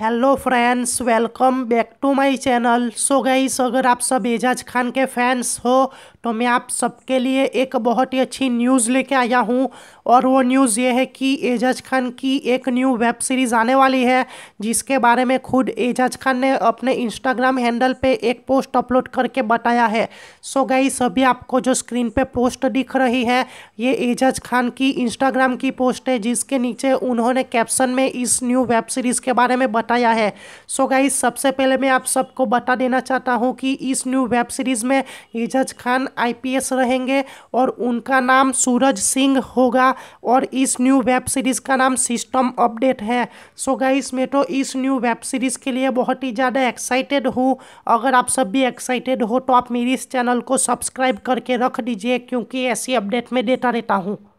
hello friends welcome back to my channel so guys अगर आप सब एजाज खान के फैंस हो तो मैं आप सबके लिए एक बहुत ही अच्छी न्यूज़ लेके आया हूँ और वो न्यूज़ ये है कि एजाज खान की एक न्यू वेब सीरीज़ आने वाली है जिसके बारे में खुद एजाज खान ने अपने इंस्टाग्राम हैंडल पे एक पोस्ट अपलोड करके बताया है सो so गाइस अभी आपको जो स्क्रीन पर पोस्ट दिख रही है ये एजाज खान की इंस्टाग्राम की पोस्ट है जिसके नीचे उन्होंने कैप्शन में इस न्यू वेब सीरीज़ के बारे में बताया है सो so गाइज सबसे पहले मैं आप सबको बता देना चाहता हूँ कि इस न्यू वेब सीरीज़ में इजाज खान आईपीएस रहेंगे और उनका नाम सूरज सिंह होगा और इस न्यू वेब सीरीज़ का नाम सिस्टम अपडेट है सो so गाइज मैं तो इस न्यू वेब सीरीज़ के लिए बहुत ही ज़्यादा एक्साइटेड हूँ अगर आप सब भी एक्साइटेड हो तो आप मेरी इस चैनल को सब्सक्राइब करके रख दीजिए क्योंकि ऐसी अपडेट में देता रहता हूँ